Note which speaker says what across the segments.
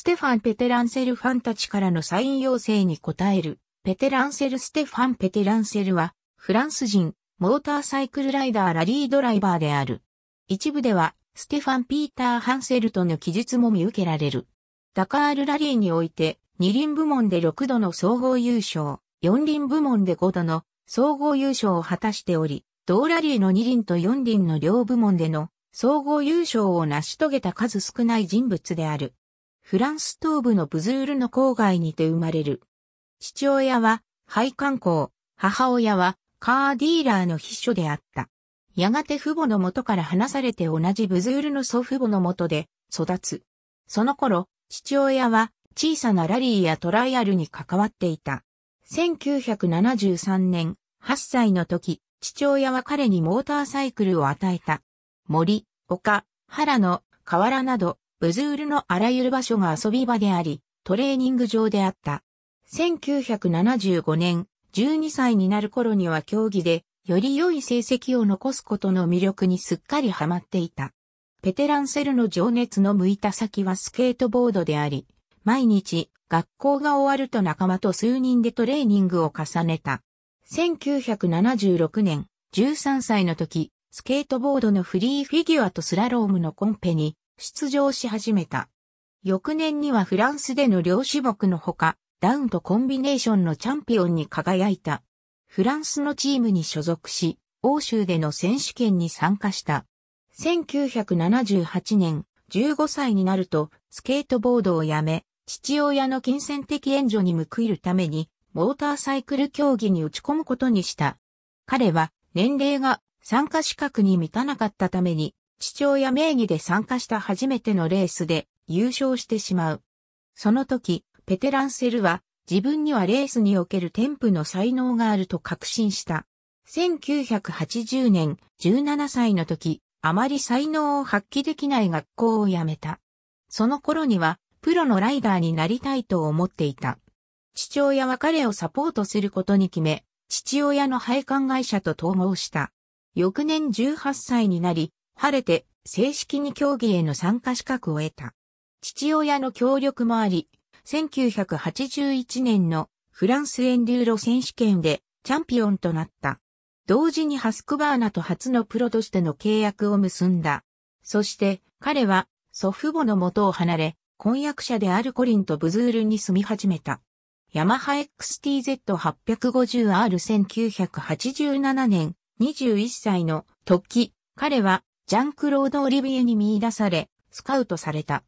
Speaker 1: ステファン・ペテランセルファンたちからのサイン要請に応える、ペテランセル・ステファン・ペテランセルは、フランス人、モーターサイクルライダーラリードライバーである。一部では、ステファン・ピーター・ハンセルとの記述も見受けられる。ダカールラリーにおいて、二輪部門で6度の総合優勝、四輪部門で5度の総合優勝を果たしており、同ラリーの二輪と四輪の両部門での総合優勝を成し遂げた数少ない人物である。フランス東部のブズールの郊外にて生まれる。父親は、廃管工、母親は、カーディーラーの秘書であった。やがて父母の元から離されて同じブズールの祖父母の元で育つ。その頃、父親は小さなラリーやトライアルに関わっていた。1973年、8歳の時、父親は彼にモーターサイクルを与えた。森、丘、原の河原などブズールのあらゆる場所が遊び場であり、トレーニング場であった。1975年、12歳になる頃には競技で、より良い成績を残すことの魅力にすっかりハマっていた。ペテランセルの情熱の向いた先はスケートボードであり、毎日、学校が終わると仲間と数人でトレーニングを重ねた。1976年、13歳の時、スケートボードのフリーフィギュアとスラロームのコンペに出場し始めた。翌年にはフランスでの両種目のほか、ダウンとコンビネーションのチャンピオンに輝いた。フランスのチームに所属し、欧州での選手権に参加した。1978年、15歳になると、スケートボードをやめ、父親の金銭的援助に報いるために、モーターサイクル競技に打ち込むことにした。彼は、年齢が参加資格に満たなかったために、父親名義で参加した初めてのレースで優勝してしまう。その時、ペテランセルは自分にはレースにおける添付の才能があると確信した。1980年17歳の時、あまり才能を発揮できない学校を辞めた。その頃にはプロのライダーになりたいと思っていた。父親は彼をサポートすることに決め、父親の配管会社と統合した。翌年18歳になり、晴れて正式に競技への参加資格を得た。父親の協力もあり、1981年のフランスエンデューロ選手権でチャンピオンとなった。同時にハスクバーナと初のプロとしての契約を結んだ。そして彼は祖父母の元を離れ、婚約者であるコリンとブズールに住み始めた。ヤマハ XTZ850R1987 年21歳の時、彼はジャンクロード・オリビエに見出され、スカウトされた。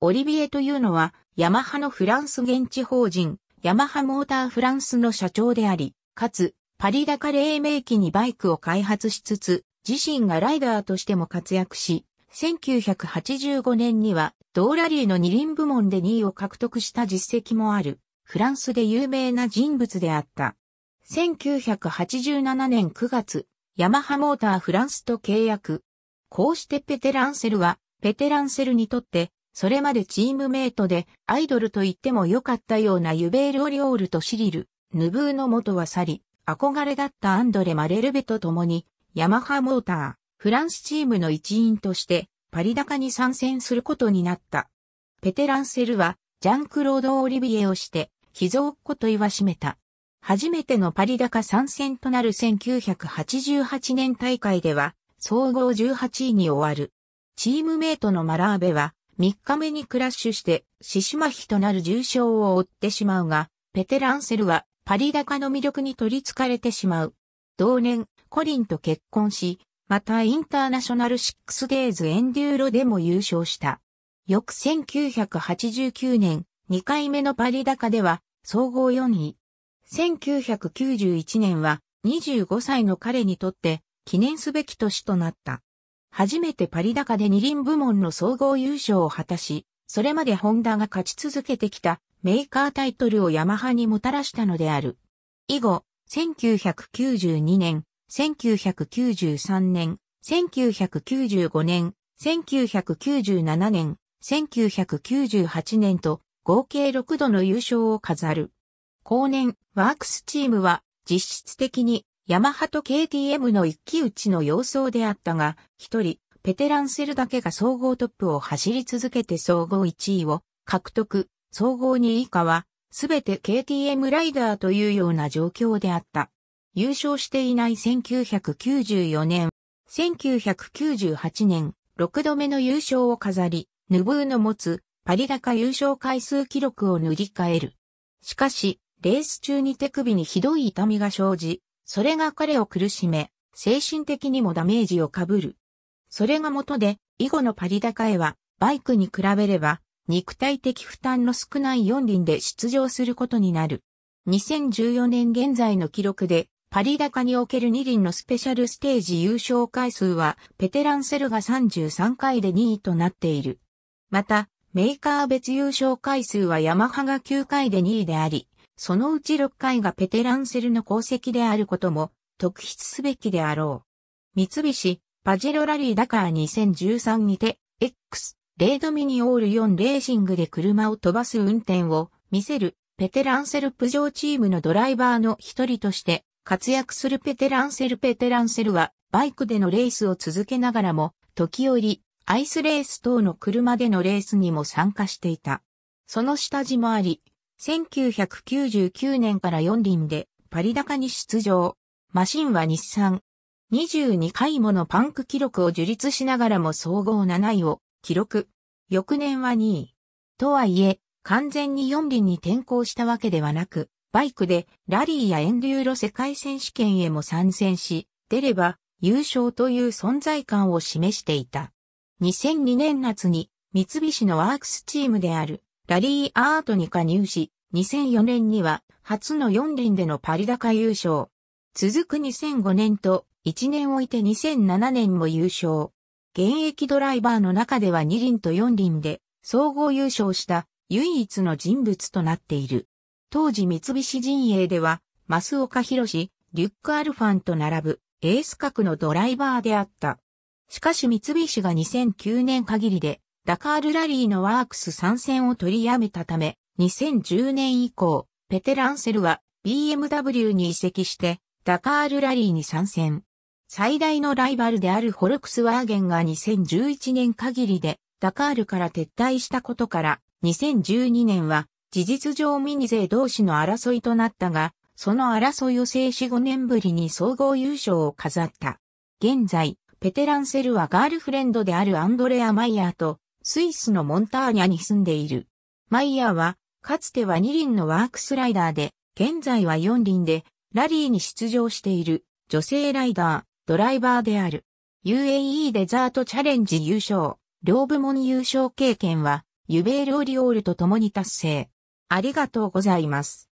Speaker 1: オリビエというのは、ヤマハのフランス現地法人、ヤマハモーターフランスの社長であり、かつ、パリ高黎明期にバイクを開発しつつ、自身がライダーとしても活躍し、1985年には、ドーラリーの二輪部門で2位を獲得した実績もある、フランスで有名な人物であった。1987年9月、ヤマハモーターフランスと契約、こうしてペテランセルは、ペテランセルにとって、それまでチームメイトで、アイドルと言ってもよかったようなユベール・オリオールとシリル、ヌブーの元は去り、憧れだったアンドレ・マレルベと共に、ヤマハモーター、フランスチームの一員として、パリ高に参戦することになった。ペテランセルは、ジャンクロード・オリビエをして、秘蔵っ子と言わしめた。初めてのパリ高参戦となる1988年大会では、総合18位に終わる。チームメイトのマラーベは3日目にクラッシュして死子麻痺となる重傷を負ってしまうが、ペテランセルはパリ高の魅力に取り憑かれてしまう。同年、コリンと結婚し、またインターナショナルシックスデイズエンデューロでも優勝した。翌1989年、2回目のパリ高では総合4位。1991年は25歳の彼にとって記念すべき年となった。初めてパリ高で二輪部門の総合優勝を果たし、それまでホンダが勝ち続けてきたメーカータイトルをヤマハにもたらしたのである。以後、1992年、1993年、1995年、1997年、1998年と合計6度の優勝を飾る。後年、ワークスチームは実質的にヤマハと KTM の一騎打ちの様相であったが、一人、ペテランセルだけが総合トップを走り続けて総合1位を獲得、総合2位以下は、すべて KTM ライダーというような状況であった。優勝していない1994年、1998年、6度目の優勝を飾り、ヌブーの持つパリ高優勝回数記録を塗り替える。しかし、レース中に手首にひどい痛みが生じ、それが彼を苦しめ、精神的にもダメージをかぶる。それが元で、以後のパリ高へは、バイクに比べれば、肉体的負担の少ない4輪で出場することになる。2014年現在の記録で、パリ高における2輪のスペシャルステージ優勝回数は、ペテランセルが33回で2位となっている。また、メーカー別優勝回数はヤマハが9回で2位であり、そのうち6回がペテランセルの功績であることも特筆すべきであろう。三菱、パジェロラリーダカー2013にて、X、レードミニオール4レーシングで車を飛ばす運転を見せる、ペテランセルプジョーチームのドライバーの一人として活躍するペテランセルペテランセルは、バイクでのレースを続けながらも、時折、アイスレース等の車でのレースにも参加していた。その下地もあり、1999年から4輪でパリ高に出場。マシンは日産。22回ものパンク記録を樹立しながらも総合7位を記録。翌年は2位。とはいえ、完全に4輪に転向したわけではなく、バイクでラリーやエンデューロ世界選手権へも参戦し、出れば優勝という存在感を示していた。2002年夏に三菱のワークスチームであるラリーアートに加入し、2004年には初の4輪でのパリ高優勝。続く2005年と1年置いて2007年も優勝。現役ドライバーの中では2輪と4輪で総合優勝した唯一の人物となっている。当時三菱陣営では、増岡博士、リュック・アルファンと並ぶエース格のドライバーであった。しかし三菱が2009年限りでダカールラリーのワークス参戦を取りやめたため、2010年以降、ペテランセルは BMW に移籍して、ダカールラリーに参戦。最大のライバルであるホルクスワーゲンが2011年限りで、ダカールから撤退したことから、2012年は、事実上ミニ勢同士の争いとなったが、その争いを制し5年ぶりに総合優勝を飾った。現在、ペテランセルはガールフレンドであるアンドレア・マイヤーとスイスのモンターニャに住んでいる。マイヤーは、かつては2輪のワークスライダーで、現在は4輪で、ラリーに出場している、女性ライダー、ドライバーである。UAE デザートチャレンジ優勝、両部門優勝経験は、ユベール・オリオールと共に達成。ありがとうございます。